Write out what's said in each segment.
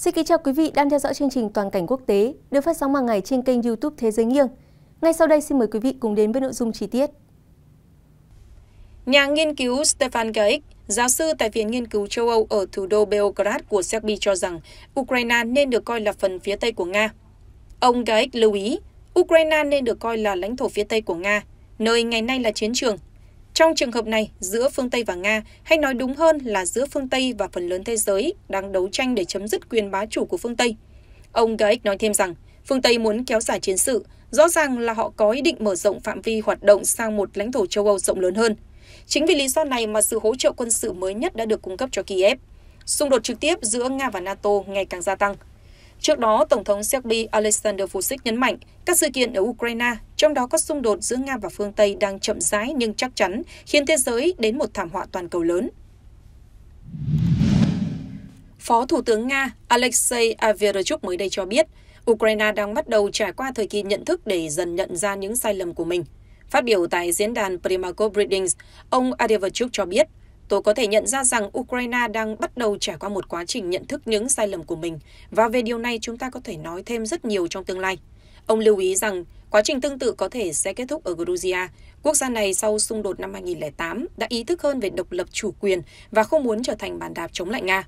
Xin kính chào quý vị đang theo dõi chương trình Toàn cảnh quốc tế được phát sóng hàng ngày trên kênh YouTube Thế giới nghiêng. Ngay sau đây xin mời quý vị cùng đến với nội dung chi tiết. Nhà nghiên cứu Stefan Gaik, giáo sư tại Viện Nghiên cứu châu Âu ở thủ đô Belgrade của Serbia cho rằng Ukraine nên được coi là phần phía Tây của Nga. Ông Gaik lưu ý, Ukraine nên được coi là lãnh thổ phía Tây của Nga, nơi ngày nay là chiến trường, trong trường hợp này, giữa phương Tây và Nga, hay nói đúng hơn là giữa phương Tây và phần lớn thế giới, đang đấu tranh để chấm dứt quyền bá chủ của phương Tây. Ông Gaik nói thêm rằng, phương Tây muốn kéo dài chiến sự, rõ ràng là họ có ý định mở rộng phạm vi hoạt động sang một lãnh thổ châu Âu rộng lớn hơn. Chính vì lý do này mà sự hỗ trợ quân sự mới nhất đã được cung cấp cho Kiev. Xung đột trực tiếp giữa Nga và NATO ngày càng gia tăng – Trước đó, Tổng thống Serbia Alexander Vucic nhấn mạnh các sự kiện ở Ukraine, trong đó có xung đột giữa Nga và phương Tây đang chậm rãi nhưng chắc chắn khiến thế giới đến một thảm họa toàn cầu lớn. Phó Thủ tướng Nga Alexei Averchuk mới đây cho biết, Ukraine đang bắt đầu trải qua thời kỳ nhận thức để dần nhận ra những sai lầm của mình. Phát biểu tại diễn đàn Primakov Readings, ông Averchuk cho biết tôi có thể nhận ra rằng Ukraine đang bắt đầu trải qua một quá trình nhận thức những sai lầm của mình và về điều này chúng ta có thể nói thêm rất nhiều trong tương lai. Ông lưu ý rằng quá trình tương tự có thể sẽ kết thúc ở Georgia. Quốc gia này sau xung đột năm 2008 đã ý thức hơn về độc lập chủ quyền và không muốn trở thành bàn đạp chống lại Nga.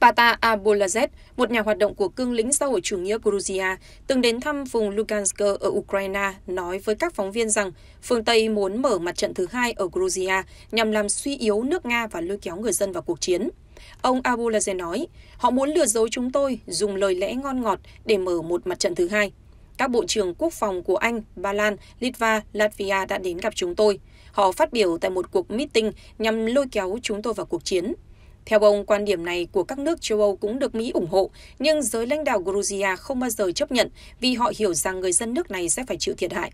Pata Abolazet, một nhà hoạt động của cương lĩnh xã hội chủ nghĩa Georgia, từng đến thăm vùng Lugansk ở Ukraine, nói với các phóng viên rằng phương Tây muốn mở mặt trận thứ hai ở Georgia nhằm làm suy yếu nước Nga và lôi kéo người dân vào cuộc chiến. Ông Abolazet nói, họ muốn lừa dối chúng tôi dùng lời lẽ ngon ngọt để mở một mặt trận thứ hai. Các bộ trưởng quốc phòng của Anh, Ba Lan, Litva, Latvia đã đến gặp chúng tôi. Họ phát biểu tại một cuộc meeting nhằm lôi kéo chúng tôi vào cuộc chiến. Theo ông, quan điểm này của các nước châu Âu cũng được Mỹ ủng hộ, nhưng giới lãnh đạo Georgia không bao giờ chấp nhận vì họ hiểu rằng người dân nước này sẽ phải chịu thiệt hại.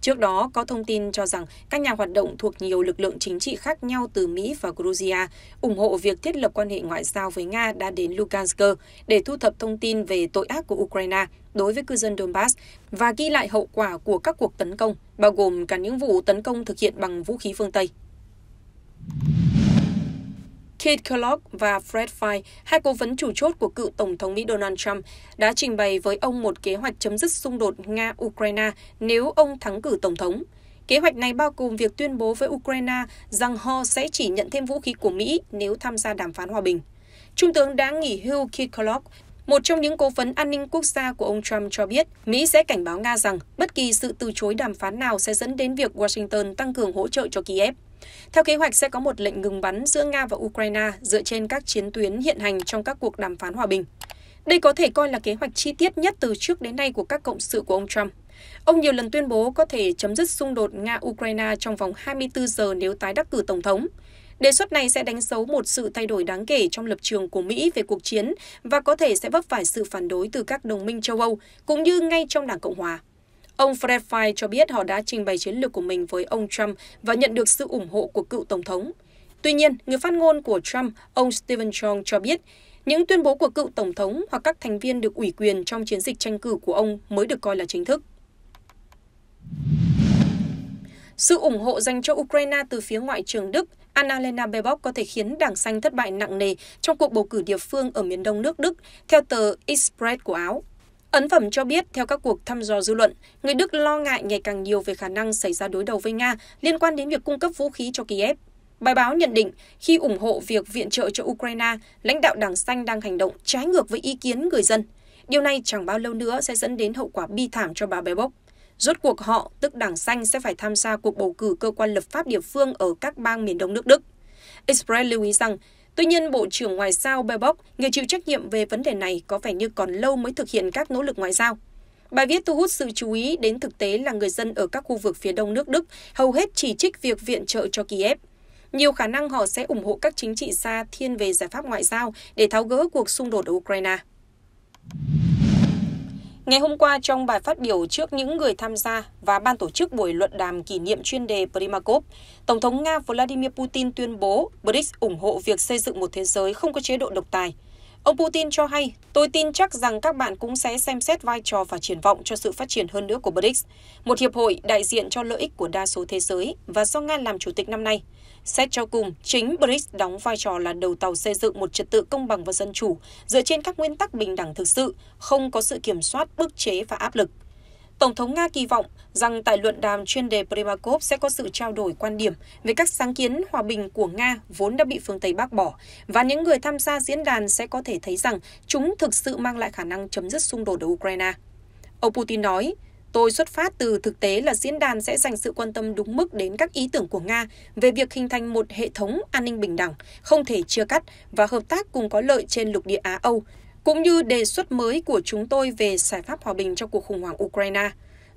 Trước đó, có thông tin cho rằng các nhà hoạt động thuộc nhiều lực lượng chính trị khác nhau từ Mỹ và Georgia ủng hộ việc thiết lập quan hệ ngoại giao với Nga đã đến Lugansk để thu thập thông tin về tội ác của Ukraine đối với cư dân Donbass và ghi lại hậu quả của các cuộc tấn công, bao gồm cả những vụ tấn công thực hiện bằng vũ khí phương Tây. Kate Kellogg và Fred Fine, hai cố vấn chủ chốt của cựu Tổng thống Mỹ Donald Trump, đã trình bày với ông một kế hoạch chấm dứt xung đột Nga-Ukraine nếu ông thắng cử Tổng thống. Kế hoạch này bao gồm việc tuyên bố với Ukraine rằng họ sẽ chỉ nhận thêm vũ khí của Mỹ nếu tham gia đàm phán hòa bình. Trung tướng đã nghỉ hưu Kit Kellogg, một trong những cố vấn an ninh quốc gia của ông Trump cho biết Mỹ sẽ cảnh báo Nga rằng bất kỳ sự từ chối đàm phán nào sẽ dẫn đến việc Washington tăng cường hỗ trợ cho Kiev. Theo kế hoạch sẽ có một lệnh ngừng bắn giữa Nga và Ukraine dựa trên các chiến tuyến hiện hành trong các cuộc đàm phán hòa bình. Đây có thể coi là kế hoạch chi tiết nhất từ trước đến nay của các cộng sự của ông Trump. Ông nhiều lần tuyên bố có thể chấm dứt xung đột Nga-Ukraine trong vòng 24 giờ nếu tái đắc cử Tổng thống. Đề xuất này sẽ đánh dấu một sự thay đổi đáng kể trong lập trường của Mỹ về cuộc chiến và có thể sẽ vấp phải sự phản đối từ các đồng minh châu Âu, cũng như ngay trong Đảng Cộng Hòa. Ông Fred Fine cho biết họ đã trình bày chiến lược của mình với ông Trump và nhận được sự ủng hộ của cựu Tổng thống. Tuy nhiên, người phát ngôn của Trump, ông Stephen Chong cho biết, những tuyên bố của cựu Tổng thống hoặc các thành viên được ủy quyền trong chiến dịch tranh cử của ông mới được coi là chính thức. Sự ủng hộ dành cho Ukraine từ phía Ngoại trưởng Đức Annalena Baerbock có thể khiến Đảng Xanh thất bại nặng nề trong cuộc bầu cử địa phương ở miền đông nước Đức, theo tờ Express của Áo. Ấn phẩm cho biết, theo các cuộc thăm dò dư luận, người Đức lo ngại ngày càng nhiều về khả năng xảy ra đối đầu với Nga liên quan đến việc cung cấp vũ khí cho Kiev. Bài báo nhận định, khi ủng hộ việc viện trợ cho Ukraine, lãnh đạo Đảng Xanh đang hành động trái ngược với ý kiến người dân. Điều này chẳng bao lâu nữa sẽ dẫn đến hậu quả bi thảm cho bà Baerbock. Rốt cuộc họ, tức Đảng Xanh, sẽ phải tham gia cuộc bầu cử cơ quan lập pháp địa phương ở các bang miền đông nước Đức. Express lưu ý rằng, Tuy nhiên, Bộ trưởng Ngoại giao Bebok người chịu trách nhiệm về vấn đề này có vẻ như còn lâu mới thực hiện các nỗ lực ngoại giao. Bài viết thu hút sự chú ý đến thực tế là người dân ở các khu vực phía đông nước Đức hầu hết chỉ trích việc viện trợ cho Kiev. Nhiều khả năng họ sẽ ủng hộ các chính trị gia thiên về giải pháp ngoại giao để tháo gỡ cuộc xung đột ở Ukraine. Ngày hôm qua, trong bài phát biểu trước những người tham gia và ban tổ chức buổi luận đàm kỷ niệm chuyên đề Primakov, Tổng thống Nga Vladimir Putin tuyên bố BRICS ủng hộ việc xây dựng một thế giới không có chế độ độc tài. Ông Putin cho hay, tôi tin chắc rằng các bạn cũng sẽ xem xét vai trò và triển vọng cho sự phát triển hơn nữa của BRICS, một hiệp hội đại diện cho lợi ích của đa số thế giới và do Nga làm chủ tịch năm nay. Xét cho cùng, chính BRICS đóng vai trò là đầu tàu xây dựng một trật tự công bằng và dân chủ dựa trên các nguyên tắc bình đẳng thực sự, không có sự kiểm soát, bức chế và áp lực. Tổng thống Nga kỳ vọng rằng tại luận đàm chuyên đề Primakov sẽ có sự trao đổi quan điểm về các sáng kiến hòa bình của Nga vốn đã bị phương Tây bác bỏ và những người tham gia diễn đàn sẽ có thể thấy rằng chúng thực sự mang lại khả năng chấm dứt xung đột ở Ukraine. Ông Putin nói, Tôi xuất phát từ thực tế là diễn đàn sẽ dành sự quan tâm đúng mức đến các ý tưởng của Nga về việc hình thành một hệ thống an ninh bình đẳng, không thể chia cắt và hợp tác cùng có lợi trên lục địa Á-Âu, cũng như đề xuất mới của chúng tôi về giải pháp hòa bình trong cuộc khủng hoảng Ukraine.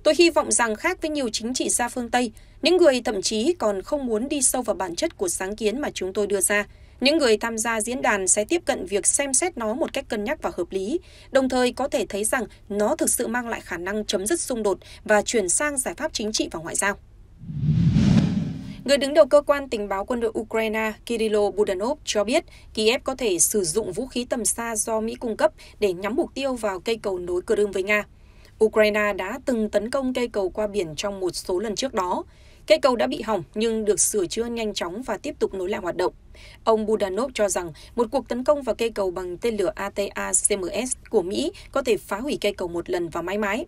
Tôi hy vọng rằng khác với nhiều chính trị gia phương Tây, những người thậm chí còn không muốn đi sâu vào bản chất của sáng kiến mà chúng tôi đưa ra, những người tham gia diễn đàn sẽ tiếp cận việc xem xét nó một cách cân nhắc và hợp lý, đồng thời có thể thấy rằng nó thực sự mang lại khả năng chấm dứt xung đột và chuyển sang giải pháp chính trị và ngoại giao. Người đứng đầu cơ quan tình báo quân đội Ukraine Kirilo Budanov cho biết Kiev có thể sử dụng vũ khí tầm xa do Mỹ cung cấp để nhắm mục tiêu vào cây cầu nối Crimea với Nga. Ukraine đã từng tấn công cây cầu qua biển trong một số lần trước đó. Cây cầu đã bị hỏng nhưng được sửa chữa nhanh chóng và tiếp tục nối lại hoạt động. Ông Budanov cho rằng một cuộc tấn công vào cây cầu bằng tên lửa ATACMS của Mỹ có thể phá hủy cây cầu một lần và mãi mãi.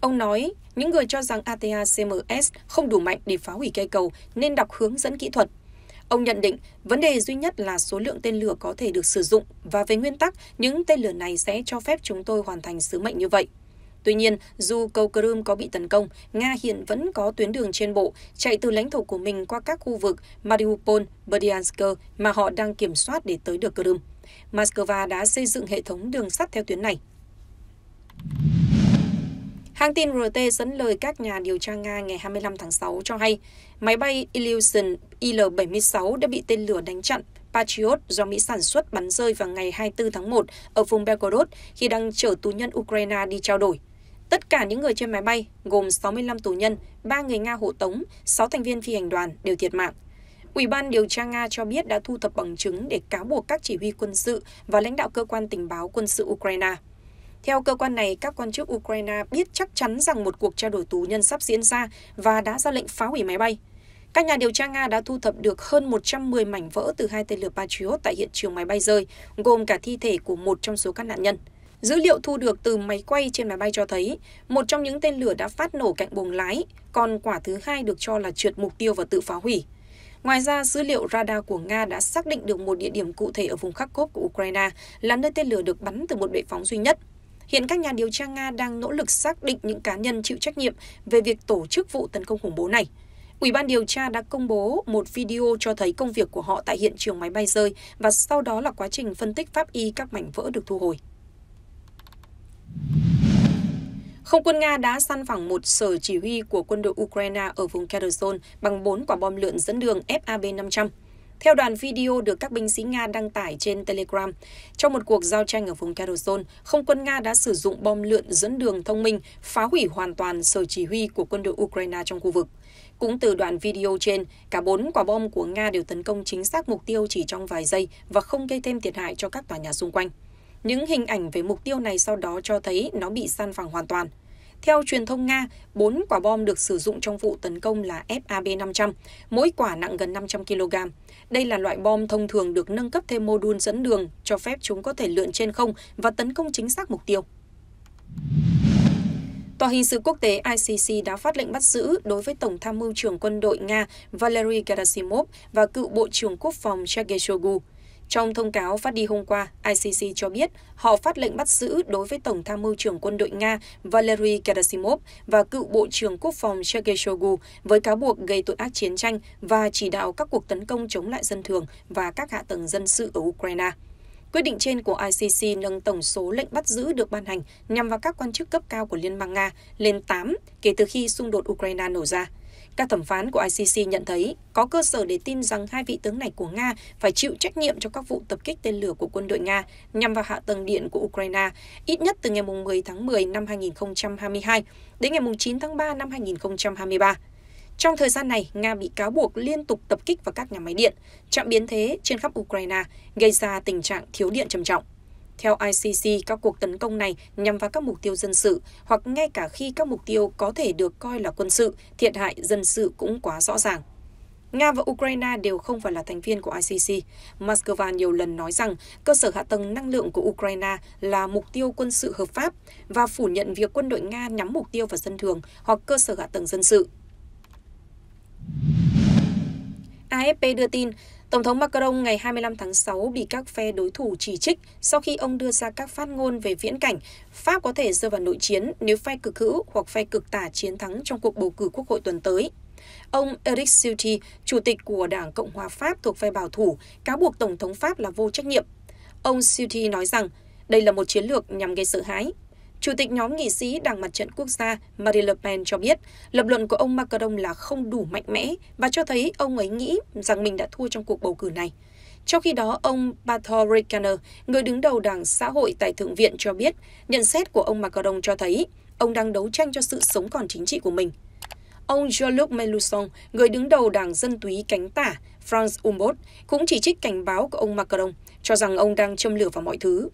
Ông nói, những người cho rằng ATACMS không đủ mạnh để phá hủy cây cầu nên đọc hướng dẫn kỹ thuật. Ông nhận định vấn đề duy nhất là số lượng tên lửa có thể được sử dụng và về nguyên tắc, những tên lửa này sẽ cho phép chúng tôi hoàn thành sứ mệnh như vậy. Tuy nhiên, dù cầu Crimea có bị tấn công, Nga hiện vẫn có tuyến đường trên bộ chạy từ lãnh thổ của mình qua các khu vực Mariupol, Berdyansk mà họ đang kiểm soát để tới được Crimea. Moscow đã xây dựng hệ thống đường sắt theo tuyến này. Hãng tin RT dẫn lời các nhà điều tra Nga ngày 25 tháng 6 cho hay, máy bay Ilyushin Il-76 đã bị tên lửa đánh chặn Patriot do Mỹ sản xuất bắn rơi vào ngày 24 tháng 1 ở vùng Belgorod khi đang chở tù nhân Ukraine đi trao đổi. Tất cả những người trên máy bay, gồm 65 tù nhân, 3 người Nga hộ tống, 6 thành viên phi hành đoàn đều thiệt mạng. Ủy ban điều tra Nga cho biết đã thu thập bằng chứng để cáo buộc các chỉ huy quân sự và lãnh đạo cơ quan tình báo quân sự Ukraine. Theo cơ quan này, các quan chức Ukraine biết chắc chắn rằng một cuộc trao đổi tù nhân sắp diễn ra và đã ra lệnh phá hủy máy bay. Các nhà điều tra Nga đã thu thập được hơn 110 mảnh vỡ từ hai tên lửa Patriot tại hiện trường máy bay rơi, gồm cả thi thể của một trong số các nạn nhân. Dữ liệu thu được từ máy quay trên máy bay cho thấy một trong những tên lửa đã phát nổ cạnh buồng lái, còn quả thứ hai được cho là trượt mục tiêu và tự phá hủy. Ngoài ra, dữ liệu radar của Nga đã xác định được một địa điểm cụ thể ở vùng khắc Kharkov của Ukraine là nơi tên lửa được bắn từ một bệ phóng duy nhất. Hiện các nhà điều tra Nga đang nỗ lực xác định những cá nhân chịu trách nhiệm về việc tổ chức vụ tấn công khủng bố này. Ủy ban điều tra đã công bố một video cho thấy công việc của họ tại hiện trường máy bay rơi và sau đó là quá trình phân tích pháp y các mảnh vỡ được thu hồi. Không quân Nga đã săn phẳng một sở chỉ huy của quân đội Ukraine ở vùng Kherson bằng 4 quả bom lượn dẫn đường FAB-500. Theo đoạn video được các binh sĩ Nga đăng tải trên Telegram, trong một cuộc giao tranh ở vùng Kherson, không quân Nga đã sử dụng bom lượn dẫn đường thông minh phá hủy hoàn toàn sở chỉ huy của quân đội Ukraine trong khu vực. Cũng từ đoạn video trên, cả bốn quả bom của Nga đều tấn công chính xác mục tiêu chỉ trong vài giây và không gây thêm thiệt hại cho các tòa nhà xung quanh. Những hình ảnh về mục tiêu này sau đó cho thấy nó bị san phẳng hoàn toàn. Theo truyền thông Nga, 4 quả bom được sử dụng trong vụ tấn công là FAB-500, mỗi quả nặng gần 500 kg. Đây là loại bom thông thường được nâng cấp thêm mô đun dẫn đường, cho phép chúng có thể lượn trên không và tấn công chính xác mục tiêu. Tòa hình sự quốc tế ICC đã phát lệnh bắt giữ đối với Tổng tham mưu trưởng quân đội Nga Valery Gerasimov và cựu Bộ trưởng Quốc phòng Sergei Shoigu. Trong thông cáo phát đi hôm qua, ICC cho biết họ phát lệnh bắt giữ đối với Tổng tham mưu trưởng quân đội Nga Valery Gerasimov và cựu Bộ trưởng Quốc phòng Sergei Shoigu với cáo buộc gây tội ác chiến tranh và chỉ đạo các cuộc tấn công chống lại dân thường và các hạ tầng dân sự ở Ukraine. Quyết định trên của ICC nâng tổng số lệnh bắt giữ được ban hành nhằm vào các quan chức cấp cao của Liên bang Nga lên 8 kể từ khi xung đột Ukraine nổ ra. Các thẩm phán của ICC nhận thấy có cơ sở để tin rằng hai vị tướng này của Nga phải chịu trách nhiệm cho các vụ tập kích tên lửa của quân đội Nga nhằm vào hạ tầng điện của Ukraine, ít nhất từ ngày 10 tháng 10 năm 2022 đến ngày 9 tháng 3 năm 2023. Trong thời gian này, Nga bị cáo buộc liên tục tập kích vào các nhà máy điện, chạm biến thế trên khắp Ukraine, gây ra tình trạng thiếu điện trầm trọng. Theo ICC, các cuộc tấn công này nhằm vào các mục tiêu dân sự hoặc ngay cả khi các mục tiêu có thể được coi là quân sự, thiệt hại dân sự cũng quá rõ ràng. Nga và Ukraine đều không phải là thành viên của ICC. Moscow nhiều lần nói rằng cơ sở hạ tầng năng lượng của Ukraine là mục tiêu quân sự hợp pháp và phủ nhận việc quân đội Nga nhắm mục tiêu vào dân thường hoặc cơ sở hạ tầng dân sự. AFP đưa tin, Tổng thống Macron ngày 25 tháng 6 bị các phe đối thủ chỉ trích sau khi ông đưa ra các phát ngôn về viễn cảnh Pháp có thể rơi vào nội chiến nếu phe cực hữu hoặc phe cực tả chiến thắng trong cuộc bầu cử quốc hội tuần tới. Ông Eric Ciotti, chủ tịch của Đảng Cộng hòa Pháp thuộc phe bảo thủ, cáo buộc Tổng thống Pháp là vô trách nhiệm. Ông Ciotti nói rằng đây là một chiến lược nhằm gây sợ hãi, Chủ tịch nhóm nghị sĩ Đảng Mặt trận Quốc gia Marie Le Pen cho biết lập luận của ông Macron là không đủ mạnh mẽ và cho thấy ông ấy nghĩ rằng mình đã thua trong cuộc bầu cử này. Trong khi đó, ông Barthol Rickaner, người đứng đầu Đảng Xã hội tại Thượng viện cho biết nhận xét của ông Macron cho thấy ông đang đấu tranh cho sự sống còn chính trị của mình. Ông Jean-Luc Mélenchon, người đứng đầu Đảng Dân túy cánh tả France Umbot, cũng chỉ trích cảnh báo của ông Macron, cho rằng ông đang châm lửa vào mọi thứ.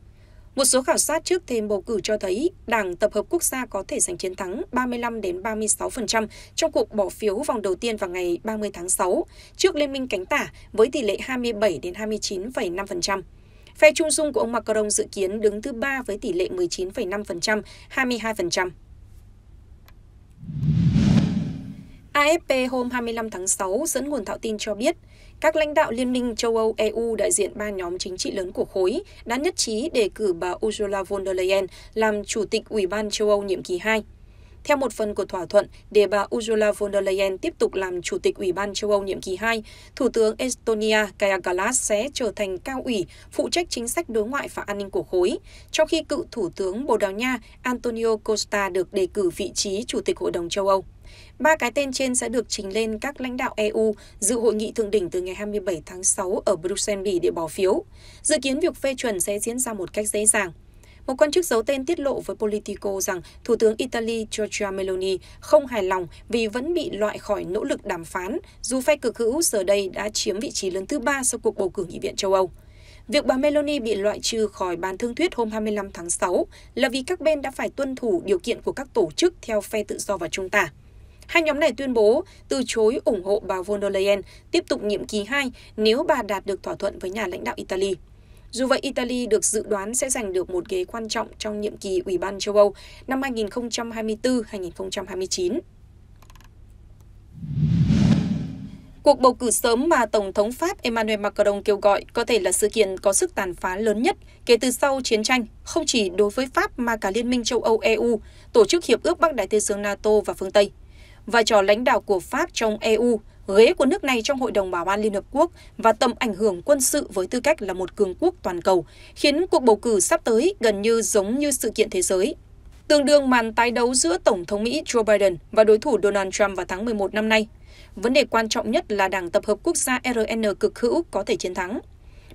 Một số khảo sát trước thêm bầu cử cho thấy Đảng Tập hợp Quốc gia có thể giành chiến thắng 35 đến 36% trong cuộc bỏ phiếu vòng đầu tiên vào ngày 30 tháng 6 trước Liên minh cánh tả với tỷ lệ 27 đến 29,5%. Phe trung dung của ông Macron dự kiến đứng thứ ba với tỷ lệ 19,5%, 22%. AFP hôm 25 tháng 6 dẫn nguồn thạo tin cho biết, các lãnh đạo Liên minh châu Âu EU đại diện ba nhóm chính trị lớn của khối đã nhất trí đề cử bà Ursula von der Leyen làm chủ tịch Ủy ban châu Âu nhiệm kỳ 2. Theo một phần của thỏa thuận để bà Ursula von der Leyen tiếp tục làm chủ tịch Ủy ban châu Âu nhiệm kỳ 2, Thủ tướng Estonia Kaja Kallas sẽ trở thành cao ủy phụ trách chính sách đối ngoại và an ninh của khối, trong khi cựu Thủ tướng Bồ Đào Nha Antonio Costa được đề cử vị trí chủ tịch Hội đồng châu Âu. Ba cái tên trên sẽ được trình lên các lãnh đạo EU dự hội nghị thượng đỉnh từ ngày 27 tháng 6 ở Bruxelles, để bỏ phiếu. Dự kiến việc phê chuẩn sẽ diễn ra một cách dễ dàng. Một quan chức giấu tên tiết lộ với Politico rằng Thủ tướng Italy Giorgia Meloni không hài lòng vì vẫn bị loại khỏi nỗ lực đàm phán, dù phe cực hữu giờ đây đã chiếm vị trí lớn thứ ba sau cuộc bầu cử Nghị viện châu Âu. Việc bà Meloni bị loại trừ khỏi bàn thương thuyết hôm 25 tháng 6 là vì các bên đã phải tuân thủ điều kiện của các tổ chức theo phe tự do và trung tả. Hai nhóm này tuyên bố từ chối ủng hộ bà von der Leyen tiếp tục nhiệm kỳ 2 nếu bà đạt được thỏa thuận với nhà lãnh đạo Italy. Dù vậy, Italy được dự đoán sẽ giành được một ghế quan trọng trong nhiệm kỳ Ủy ban châu Âu năm 2024-2029. Cuộc bầu cử sớm mà Tổng thống Pháp Emmanuel Macron kêu gọi có thể là sự kiện có sức tàn phá lớn nhất kể từ sau chiến tranh, không chỉ đối với Pháp mà cả Liên minh châu Âu EU, Tổ chức Hiệp ước Bắc Đại Tây Dương NATO và phương Tây vai trò lãnh đạo của Pháp trong EU, ghế của nước này trong Hội đồng Bảo an Liên Hợp Quốc và tầm ảnh hưởng quân sự với tư cách là một cường quốc toàn cầu, khiến cuộc bầu cử sắp tới gần như giống như sự kiện thế giới. Tương đương màn tái đấu giữa Tổng thống Mỹ Joe Biden và đối thủ Donald Trump vào tháng 11 năm nay. Vấn đề quan trọng nhất là Đảng Tập hợp Quốc gia RN cực hữu có thể chiến thắng.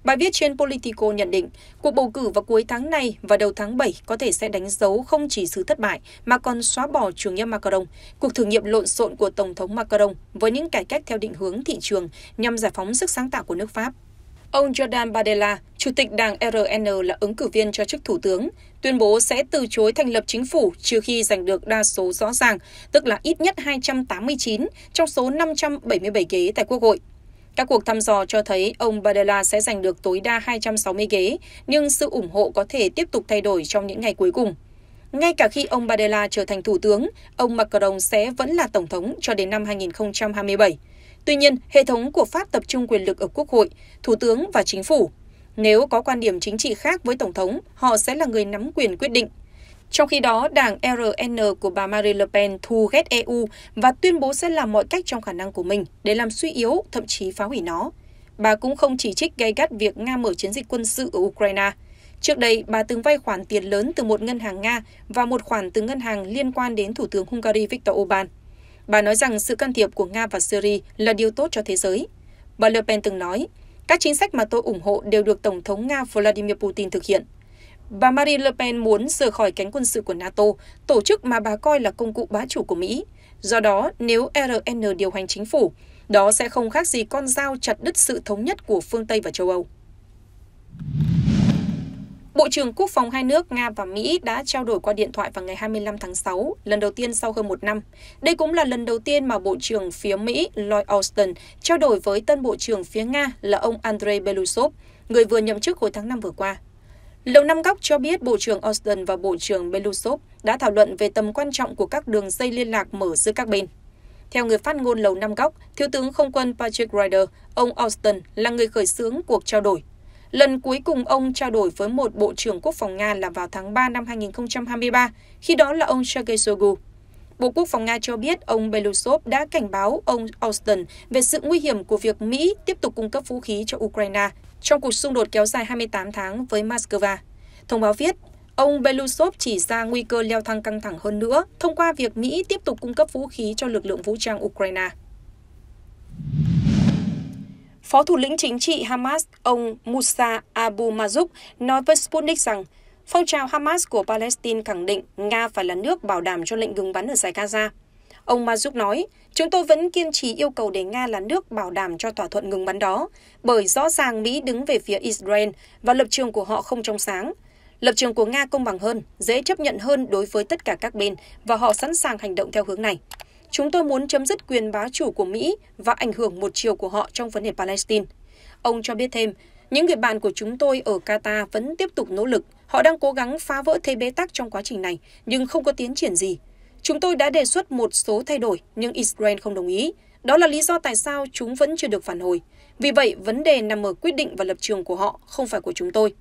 Bài viết trên Politico nhận định, cuộc bầu cử vào cuối tháng này và đầu tháng 7 có thể sẽ đánh dấu không chỉ sự thất bại mà còn xóa bỏ chủ nghĩa Macron, cuộc thử nghiệm lộn xộn của Tổng thống Macron với những cải cách theo định hướng thị trường nhằm giải phóng sức sáng tạo của nước Pháp. Ông Jordan Bardella, chủ tịch đảng RN là ứng cử viên cho chức thủ tướng, tuyên bố sẽ từ chối thành lập chính phủ trừ khi giành được đa số rõ ràng, tức là ít nhất 289 trong số 577 ghế tại Quốc hội. Các cuộc thăm dò cho thấy ông Badella sẽ giành được tối đa 260 ghế, nhưng sự ủng hộ có thể tiếp tục thay đổi trong những ngày cuối cùng. Ngay cả khi ông Badella trở thành thủ tướng, ông Macron sẽ vẫn là tổng thống cho đến năm 2027. Tuy nhiên, hệ thống của Pháp tập trung quyền lực ở Quốc hội, Thủ tướng và Chính phủ. Nếu có quan điểm chính trị khác với Tổng thống, họ sẽ là người nắm quyền quyết định. Trong khi đó, đảng RN của bà Marine Le Pen thu ghét EU và tuyên bố sẽ làm mọi cách trong khả năng của mình để làm suy yếu, thậm chí phá hủy nó. Bà cũng không chỉ trích gay gắt việc Nga mở chiến dịch quân sự ở Ukraine. Trước đây, bà từng vay khoản tiền lớn từ một ngân hàng Nga và một khoản từ ngân hàng liên quan đến Thủ tướng Hungary Viktor Orbán. Bà nói rằng sự can thiệp của Nga và Syria là điều tốt cho thế giới. Bà Le Pen từng nói, các chính sách mà tôi ủng hộ đều được Tổng thống Nga Vladimir Putin thực hiện. Bà Marine Le Pen muốn rời khỏi cánh quân sự của NATO, tổ chức mà bà coi là công cụ bá chủ của Mỹ. Do đó, nếu RN điều hành chính phủ, đó sẽ không khác gì con dao chặt đứt sự thống nhất của phương Tây và châu Âu. Bộ trưởng Quốc phòng hai nước Nga và Mỹ đã trao đổi qua điện thoại vào ngày 25 tháng 6, lần đầu tiên sau hơn một năm. Đây cũng là lần đầu tiên mà Bộ trưởng phía Mỹ Lloyd Austin trao đổi với tân Bộ trưởng phía Nga là ông Andrei Belousov, người vừa nhậm chức hồi tháng 5 vừa qua. Lầu Năm Góc cho biết Bộ trưởng Austin và Bộ trưởng Belousov đã thảo luận về tầm quan trọng của các đường dây liên lạc mở giữa các bên. Theo người phát ngôn Lầu Năm Góc, Thiếu tướng Không quân Patrick Ryder, ông Austin là người khởi xướng cuộc trao đổi. Lần cuối cùng ông trao đổi với một Bộ trưởng Quốc phòng Nga là vào tháng 3 năm 2023, khi đó là ông Sergei Shoigu. Bộ Quốc phòng Nga cho biết ông Belousov đã cảnh báo ông Austin về sự nguy hiểm của việc Mỹ tiếp tục cung cấp vũ khí cho Ukraine trong cuộc xung đột kéo dài 28 tháng với Moscow. Thông báo viết, ông Belousov chỉ ra nguy cơ leo thang căng thẳng hơn nữa thông qua việc Mỹ tiếp tục cung cấp vũ khí cho lực lượng vũ trang Ukraine. Phó thủ lĩnh chính trị Hamas, ông Musa Abu Mazouk, nói với Sputnik rằng phong trào Hamas của Palestine khẳng định Nga phải là nước bảo đảm cho lệnh ngừng bắn ở giải Gaza. Ông Mazuk nói, chúng tôi vẫn kiên trì yêu cầu để Nga là nước bảo đảm cho thỏa thuận ngừng bắn đó, bởi rõ ràng Mỹ đứng về phía Israel và lập trường của họ không trong sáng. Lập trường của Nga công bằng hơn, dễ chấp nhận hơn đối với tất cả các bên và họ sẵn sàng hành động theo hướng này. Chúng tôi muốn chấm dứt quyền bá chủ của Mỹ và ảnh hưởng một chiều của họ trong vấn đề Palestine. Ông cho biết thêm, những người bạn của chúng tôi ở Qatar vẫn tiếp tục nỗ lực. Họ đang cố gắng phá vỡ thế bế tắc trong quá trình này, nhưng không có tiến triển gì. Chúng tôi đã đề xuất một số thay đổi nhưng Israel không đồng ý. Đó là lý do tại sao chúng vẫn chưa được phản hồi. Vì vậy, vấn đề nằm ở quyết định và lập trường của họ, không phải của chúng tôi.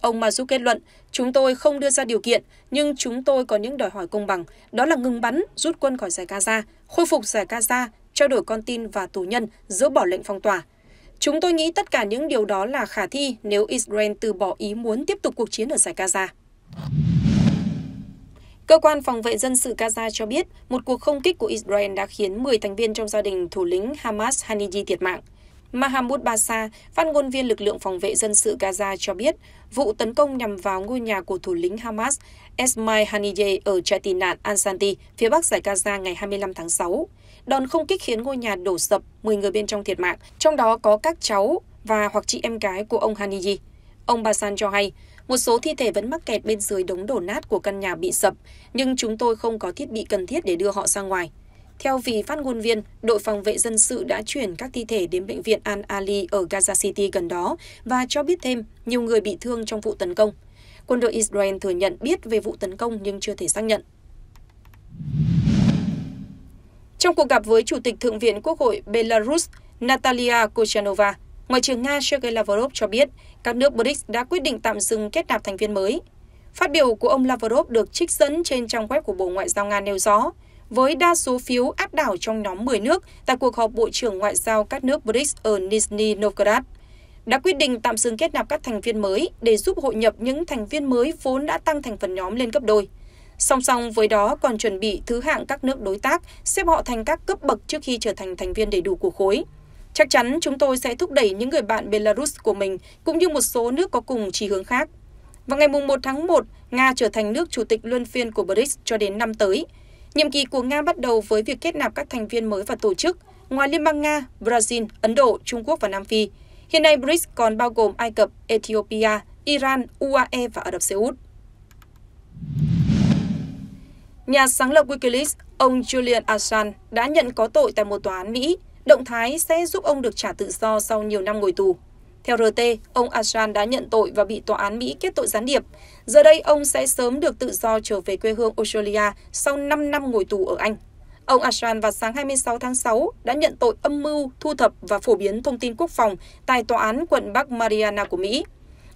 Ông Mazut kết luận, chúng tôi không đưa ra điều kiện, nhưng chúng tôi có những đòi hỏi công bằng, đó là ngừng bắn, rút quân khỏi giải Gaza, khôi phục giải Gaza, trao đổi con tin và tù nhân, dỡ bỏ lệnh phong tỏa. Chúng tôi nghĩ tất cả những điều đó là khả thi nếu Israel từ bỏ ý muốn tiếp tục cuộc chiến ở giải Gaza. Cơ quan phòng vệ dân sự Gaza cho biết một cuộc không kích của Israel đã khiến 10 thành viên trong gia đình thủ lĩnh Hamas Haniji thiệt mạng. Mahmoud Basa, phát ngôn viên lực lượng phòng vệ dân sự Gaza cho biết, vụ tấn công nhằm vào ngôi nhà của thủ lĩnh Hamas Esmail Haniyeh ở trại tị nạn Ansanti, phía bắc giải Gaza ngày 25 tháng 6. Đòn không kích khiến ngôi nhà đổ sập, 10 người bên trong thiệt mạng, trong đó có các cháu và hoặc chị em gái của ông Haniyeh ông basan cho hay một số thi thể vẫn mắc kẹt bên dưới đống đổ nát của căn nhà bị sập nhưng chúng tôi không có thiết bị cần thiết để đưa họ ra ngoài theo vị phát ngôn viên, đội phòng vệ dân sự đã chuyển các thi thể đến bệnh viện Al Ali ở Gaza City gần đó và cho biết thêm nhiều người bị thương trong vụ tấn công. Quân đội Israel thừa nhận biết về vụ tấn công nhưng chưa thể xác nhận. Trong cuộc gặp với Chủ tịch Thượng viện Quốc hội Belarus Natalia Kuchanova, Ngoại trưởng Nga Sergei Lavrov cho biết các nước BRICS đã quyết định tạm dừng kết nạp thành viên mới. Phát biểu của ông Lavrov được trích dẫn trên trang web của Bộ Ngoại giao Nga nêu rõ, với đa số phiếu áp đảo trong nhóm 10 nước tại cuộc họp Bộ trưởng Ngoại giao các nước BRICS ở Nizhny Novgorod, đã quyết định tạm dừng kết nạp các thành viên mới để giúp hội nhập những thành viên mới vốn đã tăng thành phần nhóm lên gấp đôi. Song song với đó còn chuẩn bị thứ hạng các nước đối tác, xếp họ thành các cấp bậc trước khi trở thành thành viên đầy đủ của khối chắc chắn chúng tôi sẽ thúc đẩy những người bạn belarus của mình cũng như một số nước có cùng trí hướng khác vào ngày 1 tháng 1, Nga trở thành nước chủ tịch luân phiên của BRICS cho đến năm tới. Nhiệm kỳ của Nga bắt đầu với việc kết nạp các thành viên mới vào tổ chức, ngoài Liên bang Nga, Brazil, Ấn Độ, Trung Quốc và Nam Phi. Hiện nay BRICS còn bao gồm Ai Cập, Ethiopia, Iran, UAE và Ả Rập Xê Út. Nhà sáng lập Wikileaks, ông Julian Assange đã nhận có tội tại một tòa án Mỹ Động thái sẽ giúp ông được trả tự do sau nhiều năm ngồi tù. Theo RT, ông Assange đã nhận tội và bị tòa án Mỹ kết tội gián điệp. Giờ đây ông sẽ sớm được tự do trở về quê hương Australia sau 5 năm ngồi tù ở Anh. Ông Assange vào sáng 26 tháng 6 đã nhận tội âm mưu, thu thập và phổ biến thông tin quốc phòng tại tòa án quận Bắc Mariana của Mỹ.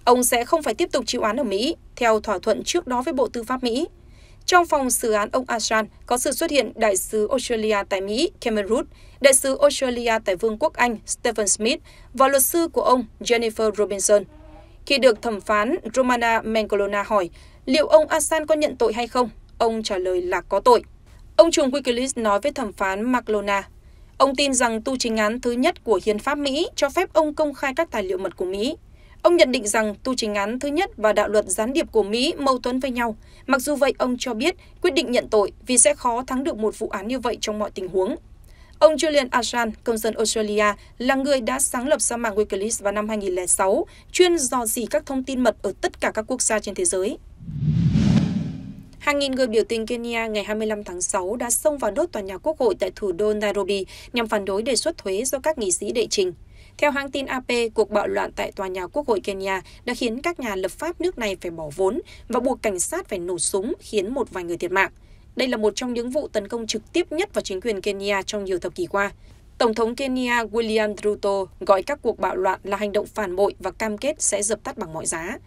Ông sẽ không phải tiếp tục chịu án ở Mỹ, theo thỏa thuận trước đó với Bộ Tư pháp Mỹ. Trong phòng xử án ông Assange có sự xuất hiện đại sứ Australia tại Mỹ Cameron Root, đại sứ Australia tại Vương quốc Anh Stephen Smith và luật sư của ông Jennifer Robinson. Khi được thẩm phán Romana Mengolona hỏi liệu ông Assange có nhận tội hay không, ông trả lời là có tội. Ông Trung Wikileaks nói với thẩm phán Maglona, ông tin rằng tu chính án thứ nhất của Hiến pháp Mỹ cho phép ông công khai các tài liệu mật của Mỹ. Ông nhận định rằng tu trình án thứ nhất và đạo luật gián điệp của Mỹ mâu thuẫn với nhau. Mặc dù vậy, ông cho biết quyết định nhận tội vì sẽ khó thắng được một vụ án như vậy trong mọi tình huống. Ông Julian Assange, công dân Australia, là người đã sáng lập ra mạng Wikileaks vào năm 2006, chuyên dò dỉ các thông tin mật ở tất cả các quốc gia trên thế giới. Hàng nghìn người biểu tình Kenya ngày 25 tháng 6 đã xông vào đốt tòa nhà quốc hội tại thủ đô Nairobi nhằm phản đối đề xuất thuế do các nghị sĩ đệ trình. Theo hãng tin AP, cuộc bạo loạn tại tòa nhà Quốc hội Kenya đã khiến các nhà lập pháp nước này phải bỏ vốn và buộc cảnh sát phải nổ súng khiến một vài người thiệt mạng. Đây là một trong những vụ tấn công trực tiếp nhất vào chính quyền Kenya trong nhiều thập kỷ qua. Tổng thống Kenya William Ruto gọi các cuộc bạo loạn là hành động phản bội và cam kết sẽ dập tắt bằng mọi giá.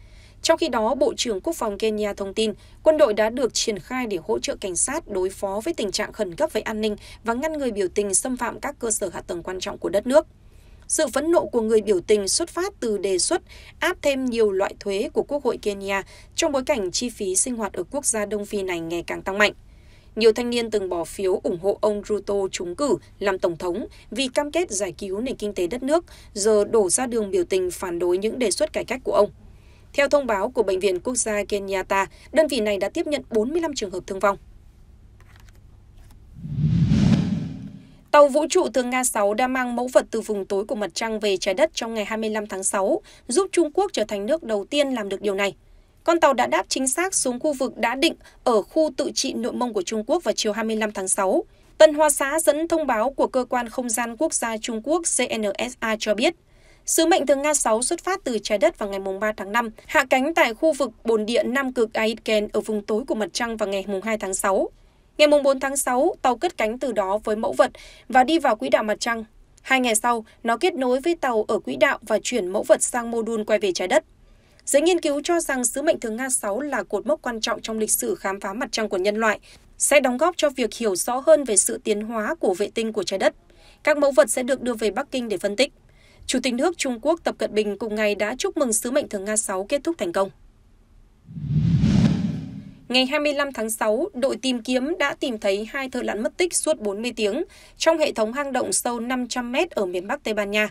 Trong khi đó, Bộ trưởng Quốc phòng Kenya thông tin quân đội đã được triển khai để hỗ trợ cảnh sát đối phó với tình trạng khẩn cấp về an ninh và ngăn người biểu tình xâm phạm các cơ sở hạ tầng quan trọng của đất nước sự phẫn nộ của người biểu tình xuất phát từ đề xuất áp thêm nhiều loại thuế của Quốc hội Kenya trong bối cảnh chi phí sinh hoạt ở quốc gia Đông Phi này ngày càng tăng mạnh. Nhiều thanh niên từng bỏ phiếu ủng hộ ông Ruto trúng cử làm tổng thống vì cam kết giải cứu nền kinh tế đất nước, giờ đổ ra đường biểu tình phản đối những đề xuất cải cách của ông. Theo thông báo của Bệnh viện Quốc gia Kenyatta, đơn vị này đã tiếp nhận 45 trường hợp thương vong. Tàu vũ trụ từ Nga 6 đã mang mẫu vật từ vùng tối của mặt trăng về trái đất trong ngày 25 tháng 6, giúp Trung Quốc trở thành nước đầu tiên làm được điều này. Con tàu đã đáp chính xác xuống khu vực đã định ở khu tự trị nội mông của Trung Quốc vào chiều 25 tháng 6. Tân Hoa Xá dẫn thông báo của Cơ quan Không gian Quốc gia Trung Quốc CNSA cho biết, sứ mệnh từ Nga 6 xuất phát từ trái đất vào ngày 3 tháng 5, hạ cánh tại khu vực bồn địa Nam Cực Aitken ở vùng tối của mặt trăng vào ngày 2 tháng 6. Ngày 4 tháng 6, tàu cất cánh từ đó với mẫu vật và đi vào quỹ đạo mặt trăng. Hai ngày sau, nó kết nối với tàu ở quỹ đạo và chuyển mẫu vật sang mô đun quay về trái đất. Giới nghiên cứu cho rằng sứ mệnh thứ Nga 6 là cột mốc quan trọng trong lịch sử khám phá mặt trăng của nhân loại, sẽ đóng góp cho việc hiểu rõ hơn về sự tiến hóa của vệ tinh của trái đất. Các mẫu vật sẽ được đưa về Bắc Kinh để phân tích. Chủ tịch nước Trung Quốc Tập Cận Bình cùng ngày đã chúc mừng sứ mệnh thường Nga 6 kết thúc thành công. Ngày 25 tháng 6, đội tìm kiếm đã tìm thấy hai thợ lặn mất tích suốt 40 tiếng trong hệ thống hang động sâu 500 mét ở miền Bắc Tây Ban Nha.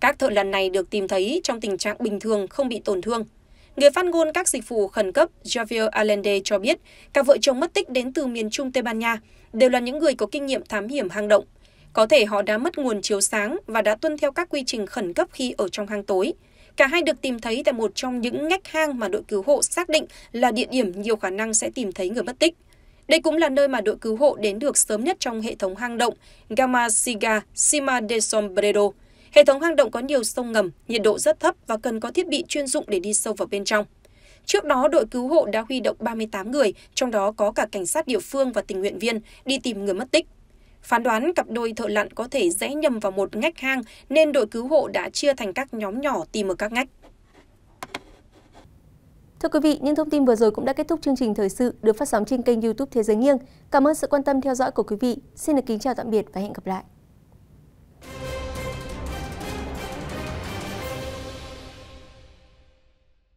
Các thợ lặn này được tìm thấy trong tình trạng bình thường, không bị tổn thương. Người phát ngôn các dịch vụ khẩn cấp Javier Allende cho biết, các vợ chồng mất tích đến từ miền Trung Tây Ban Nha đều là những người có kinh nghiệm thám hiểm hang động. Có thể họ đã mất nguồn chiếu sáng và đã tuân theo các quy trình khẩn cấp khi ở trong hang tối. Cả hai được tìm thấy tại một trong những ngách hang mà đội cứu hộ xác định là địa điểm nhiều khả năng sẽ tìm thấy người mất tích. Đây cũng là nơi mà đội cứu hộ đến được sớm nhất trong hệ thống hang động Gamma Siga Sima de Sombrero. Hệ thống hang động có nhiều sông ngầm, nhiệt độ rất thấp và cần có thiết bị chuyên dụng để đi sâu vào bên trong. Trước đó, đội cứu hộ đã huy động 38 người, trong đó có cả cảnh sát địa phương và tình nguyện viên, đi tìm người mất tích. Phán đoán cặp đôi thợ lặn có thể rẽ nhầm vào một ngách hang nên đội cứu hộ đã chia thành các nhóm nhỏ tìm ở các ngách. Thưa quý vị, những thông tin vừa rồi cũng đã kết thúc chương trình thời sự được phát sóng trên kênh YouTube Thế giới nghiêng. Cảm ơn sự quan tâm theo dõi của quý vị. Xin được kính chào tạm biệt và hẹn gặp lại.